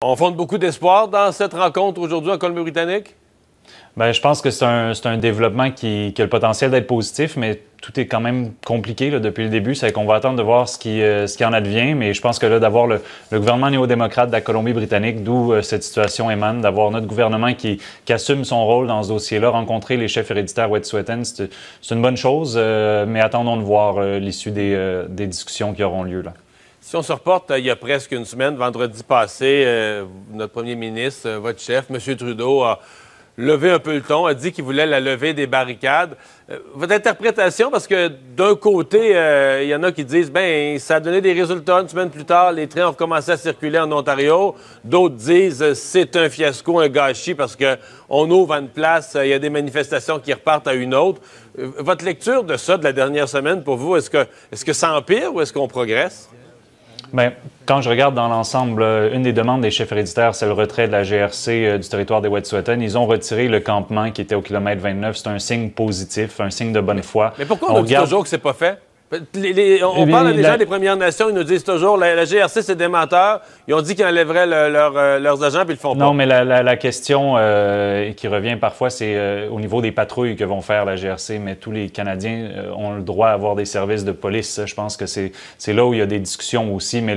On fonde beaucoup d'espoir dans cette rencontre aujourd'hui en Colombie-Britannique? Bien, je pense que c'est un, développement qui, a le potentiel d'être positif, mais tout est quand même compliqué depuis le début. C'est qu'on va attendre de voir ce qui, euh, ce qui en advient, mais je pense que là, d'avoir le, gouvernement néo-démocrate de la Colombie-Britannique, d'où euh, cette situation émane, d'avoir notre gouvernement qui, assume son rôle dans ce dossier-là, rencontrer les chefs héréditaires Wet'suwet'en, c'est une bonne chose, euh, mais attendons de voir l'issue des, des discussions qui auront lieu là. Si on se reporte, euh, il y a presque une semaine, vendredi passé, euh, notre premier ministre, euh, votre chef, M. Trudeau, a levé un peu le ton, a dit qu'il voulait la lever des barricades. votre interprétation, parce que d'un côté, il y en a qui disent, ben ça a donné des résultats. Une semaine plus tard, les trains ont commencé à circuler en Ontario. D'autres disent, c'est un fiasco, un gâchis, parce qu'on ouvre une place, il y a des manifestations qui repartent à une autre. Votre lecture de ça, de la dernière semaine, pour vous, est-ce que, est -ce que ça empire ou est-ce qu'on progresse? Bien, quand je regarde dans l'ensemble, euh, une des demandes des chefs héréditaires, c'est le retrait de la GRC euh, du territoire des Wet'suwet'en. Ils ont retiré le campement qui était au kilomètre 29. C'est un signe positif, un signe de bonne foi. Mais pourquoi on, dit toujours que c'est pas fait? on eh parle déjà des Premières Nations, ils nous disent toujours la, GRC, c'est des menteurs. Ils ont dit qu'ils enlèveraient euh, leurs agents, puis ils le font pas. Non, mais la, question euh, qui revient parfois, c'est euh, au niveau des patrouilles que vont faire la GRC, mais tous les Canadiens ont le droit à avoir des services de police. Je pense que c'est là où il y a des discussions aussi, mais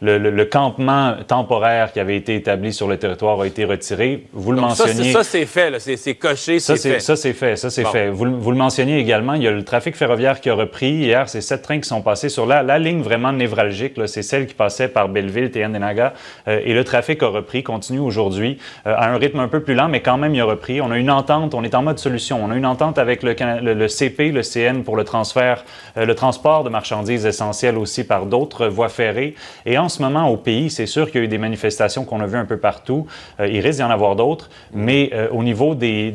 le, campement temporaire qui avait été établi sur le territoire a été retiré. Vous le Donc mentionniez. Ça, c'est fait, c'est coché, c'est fait. Ça, c'est fait, ça, c'est fait. Vous, le mentionniez également, il y a le trafic ferroviaire qui a repris. Hier, c'est sept trains qui sont passés sur la, ligne vraiment névralgique. C'est celle qui passait par Belleville, et Euh, et le trafic a repris, continue aujourd'hui euh, à un rythme un peu plus lent, mais quand même, il a repris. On a une entente, on est en mode solution. On a une entente avec le, le, CP, le CN pour le transfert, euh, le transport de marchandises essentielles aussi par d'autres voies ferrées. Et en ce moment, au pays, c'est sûr qu'il y a eu des manifestations qu'on a vues un peu partout. Euh, il risque d'y en avoir d'autres. Mais au niveau des,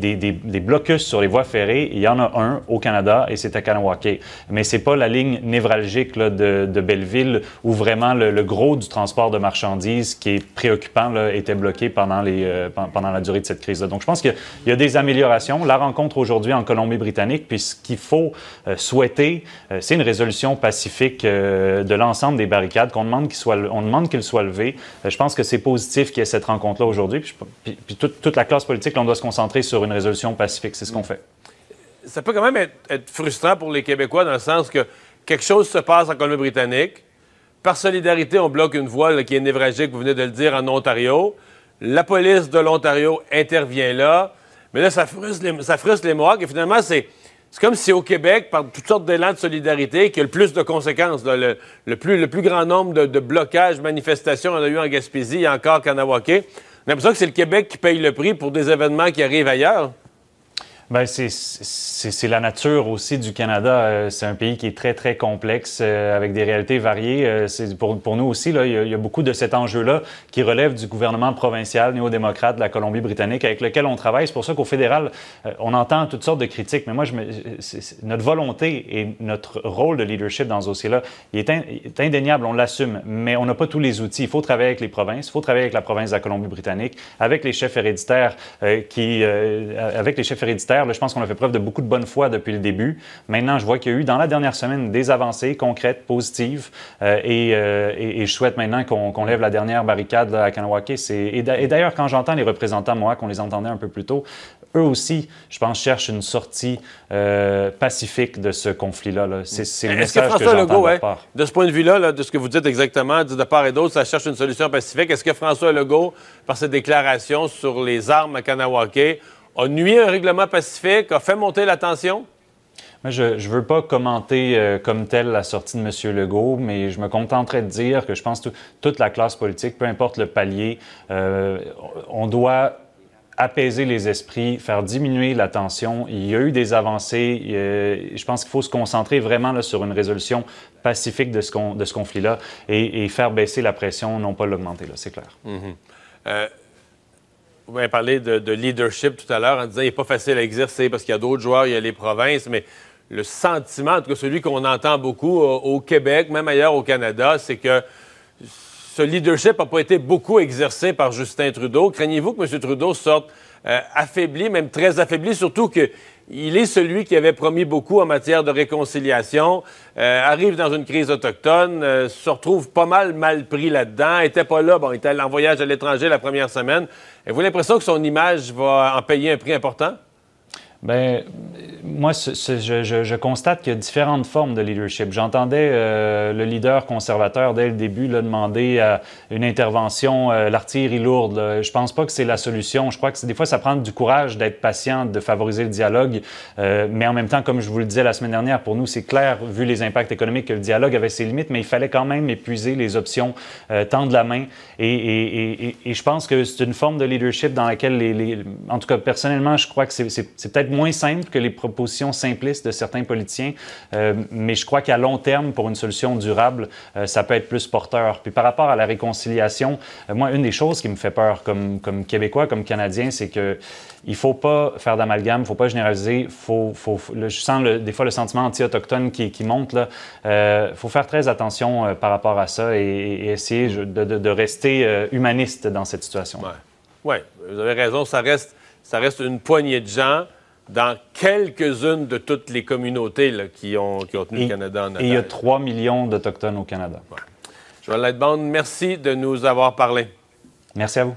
blocus sur les voies ferrées, il y en a un au Canada et c'est à Kanawake. Mais c'est pas la ligne névralgique de, Belleville où vraiment le, gros du transport de marchandises qui est préoccupant était bloqué pendant, les, euh, pendant la durée de cette crise-là. Donc je pense qu'il y a des améliorations. La rencontre aujourd'hui en Colombie-Britannique, puis ce qu'il faut euh, souhaiter, euh, c'est une résolution pacifique de l'ensemble des barricades, qu'on demande qu'il soit, on demande qu'il soit levé. je pense que c'est positif qu'il y ait cette rencontre-là aujourd'hui. Puis, toute, la classe politique, on doit se concentrer sur une résolution pacifique. C'est ce qu'on mm. fait ça peut quand même être, frustrant pour les Québécois dans le sens que quelque chose se passe en Colombie-Britannique. Par solidarité, on bloque une voile qui est névragique, vous venez de le dire, en Ontario. La police de l'Ontario intervient là. Mais là, ça frustre les, ça Et finalement, c'est, comme si au Québec, par toutes sortes d'élans de solidarité, qu'il y a le plus de conséquences. le, plus, grand nombre de, de blocages, manifestations, on a eu en Gaspésie et encore On a l'impression que c'est le Québec qui paye le prix pour des événements qui arrivent ailleurs. Bien, c'est la nature aussi du Canada. Euh, c'est un pays qui est très, très complexe, euh, avec des réalités variées. Euh, pour, pour nous aussi, là, il, y a, beaucoup de cet enjeu-là qui relève du gouvernement provincial néo-démocrate de la Colombie-Britannique avec lequel on travaille. C'est pour ça qu'au fédéral, on entend toutes sortes de critiques, mais moi, je notre volonté et notre rôle de leadership dans ce dossier-là, il, est, indéniable, on l'assume, mais on n'a pas tous les outils. Il faut travailler avec les provinces, il faut travailler avec la province de la Colombie-Britannique, avec les chefs héréditaires qui... avec les chefs héréditaires je pense qu'on a fait preuve de beaucoup de bonne foi depuis le début. Maintenant, je vois qu'il y a eu dans la dernière semaine des avancées concrètes, positives, euh, euh, et, je souhaite maintenant qu'on lève la dernière barricade à Kanawake. Et d'ailleurs, quand j'entends les représentants, moi, qu'on les entendait un peu plus tôt, eux aussi, je pense, cherchent une sortie euh, pacifique de ce conflit-là. C'est le Est -ce que, François Legault, hein, de, ce point de vue-là, là, de ce que vous dites exactement, de part et d'autre, ça cherche une solution pacifique. Est-ce que François Legault, par ses déclarations sur les armes à Kanawake, a nuit un règlement pacifique, a fait monter la tension? je ne veux pas commenter euh, comme telle la sortie de M. Legault, mais je me contenterai de dire que je pense que toute la classe politique, peu importe le palier, euh, on doit apaiser les esprits, faire diminuer la tension. Il y a eu des avancées. je pense qu'il faut se concentrer vraiment sur une résolution pacifique de ce, de ce conflit-là et, faire baisser la pression, non pas l'augmenter, c'est clair. Mhm. Euh, vous m'avez parlé de, leadership tout à l'heure en disant qu'il n'est pas facile à exercer parce qu'il y a d'autres joueurs, il y a les provinces, mais le sentiment, en tout cas celui qu'on entend beaucoup au, Québec, même ailleurs au Canada, c'est que ce leadership n'a pas été beaucoup exercé par Justin Trudeau. Craignez-vous que M. Trudeau sorte euh, affaibli, même très affaibli, surtout que il est celui qui avait promis beaucoup en matière de réconciliation, euh, arrive dans une crise autochtone, euh, se retrouve pas mal mal pris là-dedans, était pas là, bon, il était en voyage à l'étranger la première semaine. Avez-vous l'impression que son image va en payer un prix important? Ben moi, je, constate qu'il y a différentes formes de leadership. J'entendais euh, le leader conservateur dès le début là, demander euh, une intervention, euh, l'artillerie lourde. Je Je pense pas que c'est la solution. Je crois que des fois, ça prend du courage d'être patient, de favoriser le dialogue. mais en même temps, comme je vous le disais la semaine dernière, pour nous, c'est clair, vu les impacts économiques, que le dialogue avait ses limites, mais il fallait quand même épuiser les options, tendre la main. Et, je pense que c'est une forme de leadership dans laquelle, en tout cas, personnellement, je crois que c'est peut-être moins simple que les propositions simplistes de certains politiciens, euh, mais je crois qu'à long terme, pour une solution durable, euh, ça peut être plus porteur. Puis par rapport à la réconciliation, euh, moi, une des choses qui me fait peur comme, comme Québécois, comme Canadien, c'est que il faut pas faire d'amalgame, il faut pas généraliser, faut, faut, je sens des fois le sentiment anti-autochtone qui, qui, monte. Il faut faire très attention par rapport à ça et, essayer de, rester humaniste dans cette situation. Oui, ouais, vous avez raison, ça reste, ça reste une poignée de gens dans quelques-unes de toutes les communautés qui, ont, qui, ont, tenu le Canada en Et il y a 3 millions d'Autochtones au Canada. Joël Lightbound, merci de nous avoir parlé. Merci à vous.